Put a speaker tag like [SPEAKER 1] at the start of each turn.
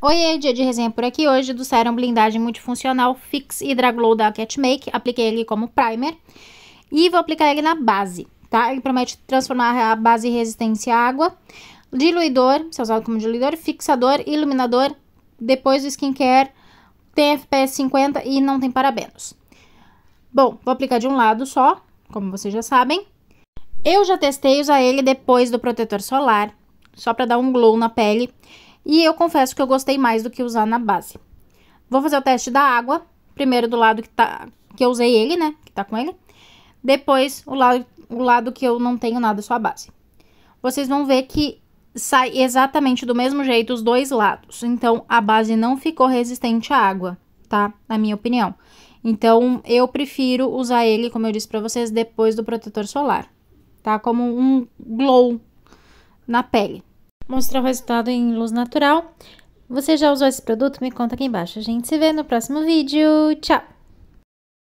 [SPEAKER 1] Oiê, dia de resenha por aqui hoje do Serum Blindagem Multifuncional Fix Hydra Glow da Cat Make. Apliquei ele como primer e vou aplicar ele na base, tá? Ele promete transformar a base em resistência à água, diluidor, se é usado como diluidor, fixador, iluminador, depois do skincare, tem FPS 50 e não tem parabenos. Bom, vou aplicar de um lado só, como vocês já sabem. Eu já testei usar ele depois do protetor solar, só para dar um glow na pele. E eu confesso que eu gostei mais do que usar na base. Vou fazer o teste da água. Primeiro do lado que, tá, que eu usei ele, né? Que tá com ele. Depois o lado, o lado que eu não tenho nada, só a base. Vocês vão ver que sai exatamente do mesmo jeito os dois lados. Então, a base não ficou resistente à água, tá? Na minha opinião. Então, eu prefiro usar ele, como eu disse pra vocês, depois do protetor solar. Tá? Como um glow na pele mostrar o resultado em luz natural. Você já usou esse produto? Me conta aqui embaixo. A gente se vê no próximo vídeo. Tchau!